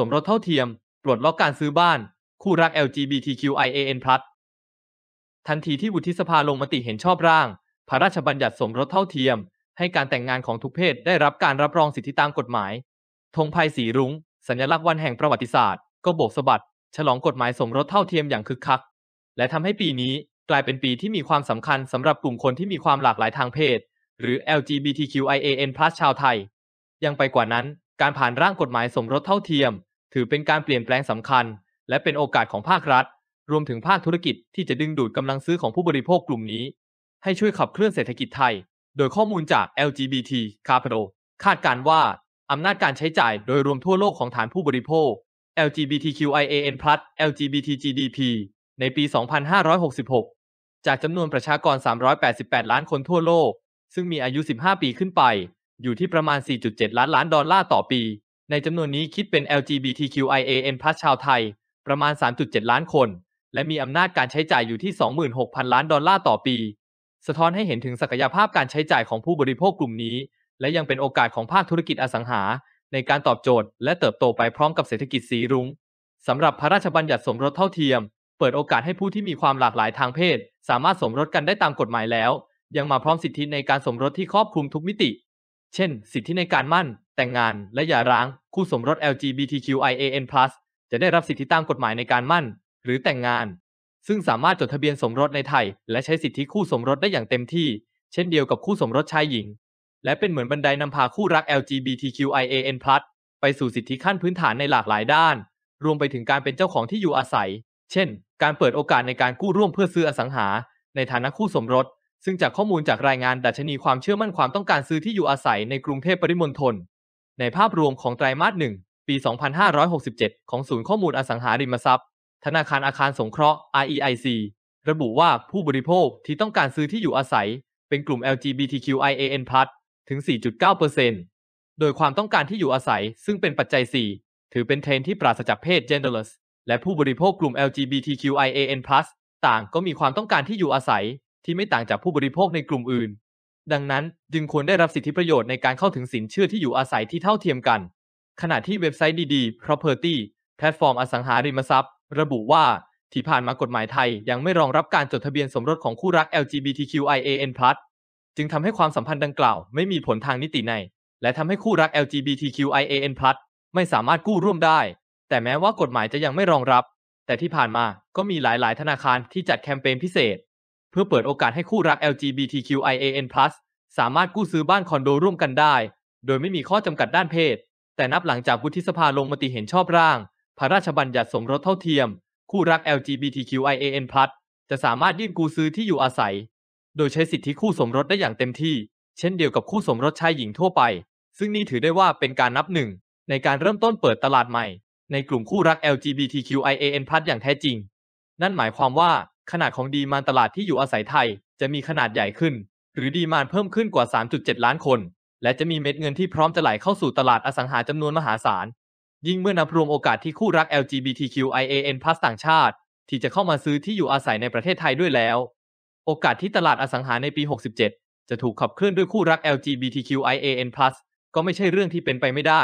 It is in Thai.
สมรสเท่าเทียม ปลดล็อกการซื้อบ้าน คู่รัก LGBTQIAN+ ทันทีที่วุฒิสภาลงมติเห็นชอบร่าง พระราชบัญญัติสมรสเท่าเทียม ให้การแต่งงานของทุกเพศได้รับการรับรองสิทธิตามกฎหมาย ธงภัยสีรุง้ง สัญลักษณ์วันแห่งประวัติศาสตร์ ก็โบกสะบัด ฉลองกฎหมายสมรสเท่าเทียมอย่างคึกคัก และทำให้ปีนี้กลายเป็นปีที่มีความสำคัญสำหรับกลุ่มคนที่มีความหลากหลายทางเพศ หรือ LGBTQIAN+ ชาวไทยยังไปกว่านั้น การผ่านร่างกฎหมายสมรสเท่าเทียมถือเป็นการเปลี่ยนแปลงสำคัญ และเป็นโอกาสของภาครัฐ รวมถึงภาคธุรกิจที่จะดึงดูดกำลังซื้อของผู้บริโภคกลุ่มนี้ ให้ช่วยขับเคลื่อนเศรษฐกิจไทยโดยข้อมูลจาก LGBT Capital คาดการว่าอำนาจการใช้จ่ายโดยรวมทั่วโลกของฐานผู้บริโภค LGBTQIAN+ LGBTGDP ในปี 2566 จากจำนวนประชากร 388 ล้านคนทั่วโลก ซึ่งมีอายุ 15 ปีขึ้นไป อยู่ที่ประมาณ 4.7 ล้านล้านดอลลาร์ต่อปีในจำนวนนี้คิดเป็น l g b t q i a ชาวไทย ประมาณ 3.7 ล้านคน และมีอำนาจการใช้จ่ายอยู่ที่ 26,000 ล้านดอลลาร์ต่อปี สะท้อนให้เห็นถึงศักยภาพการใช้จ่ายของผู้บริโภคกลุ่มนี้ และยังเป็นโอกาสของภาคธุรกิจอสังหา ในการตอบโจทย์และเติบโตไปพร้อมกับเศรษฐกิจสีรุง้งสำหรับพระราชบัญญัติสมรสเท่าเทียม เปิดโอกาสให้ผู้ที่มีความหลากหลายทางเพศ สามารถสมรสกันได้ตามกฎหมายแล้ว ยังมาพร้อมสิทธิในการสมรสที่ครอบคลุมทุกมิติ เช่น สิทธิในการมั่นแต่งงานและหย่าร้างคู่สมรส LGBTQIAN+ จะได้รับสิทธิตามกฎหมายในการมั่น หรือแต่งงาน ซึ่งสามารถจดทะเบียนสมรสในไทย และใช้สิทธิคู่สมรสได้อย่างเต็มที่ เช่นเดียวกับคู่สมรสชายหญิง และเป็นเหมือนบันไดนำพาคู่รัก LGBTQIAN+ ไปสู่สิทธิขั้นพื้นฐานในหลากหลายด้าน รวมไปถึงการเป็นเจ้าของที่อยู่อาศัย เช่น การเปิดโอกาสในการกู้ร่วมเพื่อซื้ออสังหาในฐานะคู่สมรสซึ่งจากข้อมูลจากรายงานดัชนีความเชื่อมั่นความต้องการซื้อที่อยู่อาศัยในกรุงเทพปริมณฑลในภาพรวมของไตรามาสหนึ่งปี 2567 ของศูนย์ข้อมูลอสังหาริมทรัพย์ ธนาคารอาคารสงเคราะห์ REIC ระบุว่าผู้บริโภคที่ต้องการซื้อที่อยู่อาศัย เป็นกลุ่ม LGBTQIAN+ ถึง 4.9%โดยความต้องการที่อยู่อาศัยซึ่งเป็นปัจจัย 4 ถือเป็นเทรนที่ปราศจากเพศ genderless และผู้บริโภคกลุ่ม LGBTQIAN+ ต่างก็มีความต้องการที่อยู่อาศัย ที่ไม่ต่างจากผู้บริโภคในกลุ่มอื่นดังนั้นจึงควรได้รับสิทธิประโยชน์ในการเข้าถึงสินเชื่อที่อยู่อาศัยที่เท่าเทียมกัน ขณะที่เว็บไซต์ดีๆ Property แพลตฟอร์มอสังหาริมทรัพย์ ระบุว่าที่ผ่านมากฎหมายไทยยังไม่รองรับการจดทะเบียนสมรสของคู่รัก LGBTQIAN+ จึงทำให้ความสัมพันธ์ดังกล่าวไม่มีผลทางนิติใน และทำให้คู่รัก LGBTQIAN+ ไม่สามารถกู้ร่วมได้ แต่แม้ว่ากฎหมายจะยังไม่รองรับ แต่ที่ผ่านมาก็มีหลายๆ ธนาคารที่จัดแคมเปญพิเศษพื่อเปิดโอกาสให้คู่รัก LGBTQIAN+ สามารถกู้ซื้อบ้านคอนโดร่วมกันได้ โดยไม่มีข้อจำกัดด้านเพศ แต่นับหลังจากวุฒิสภาลงมติเห็นชอบร่าง พระราชบัญญัติสมรสเท่าเทียม คู่รัก LGBTQIAN+ จะสามารถยื่นกู้ซื้อที่อยู่อาศัย โดยใช้สิทธิคู่สมรสได้อย่างเต็มที่ เช่นเดียวกับคู่สมรสชายหญิงทั่วไป ซึ่งนี่ถือได้ว่าเป็นการนับหนึ่งในการเริ่มต้นเปิดตลาดใหม่ในกลุ่มคู่รัก LGBTQIAN+ อย่างแท้จริง นั่นหมายความว่าขนาดของดีมานตลาดที่อยู่อาศัยไทย จะมีขนาดใหญ่ขึ้น หรือดีมานเพิ่มขึ้นกว่า 3.7 ล้านคน และจะมีเม็ดเงินที่พร้อมจะไหลเข้าสู่ตลาดอสังหาจำนวนมหาศาล ยิ่งเมื่อนับรวมโอกาสที่คู่รัก LGBTQIAN+ ต่างชาติ ที่จะเข้ามาซื้อที่อยู่อาศัยในประเทศไทยด้วยแล้ว โอกาสที่ตลาดอสังหาในปี 67 จะถูกขับเคลื่อนด้วยคู่รัก LGBTQIAN+ ก็ไม่ใช่เรื่องที่เป็นไปไม่ได้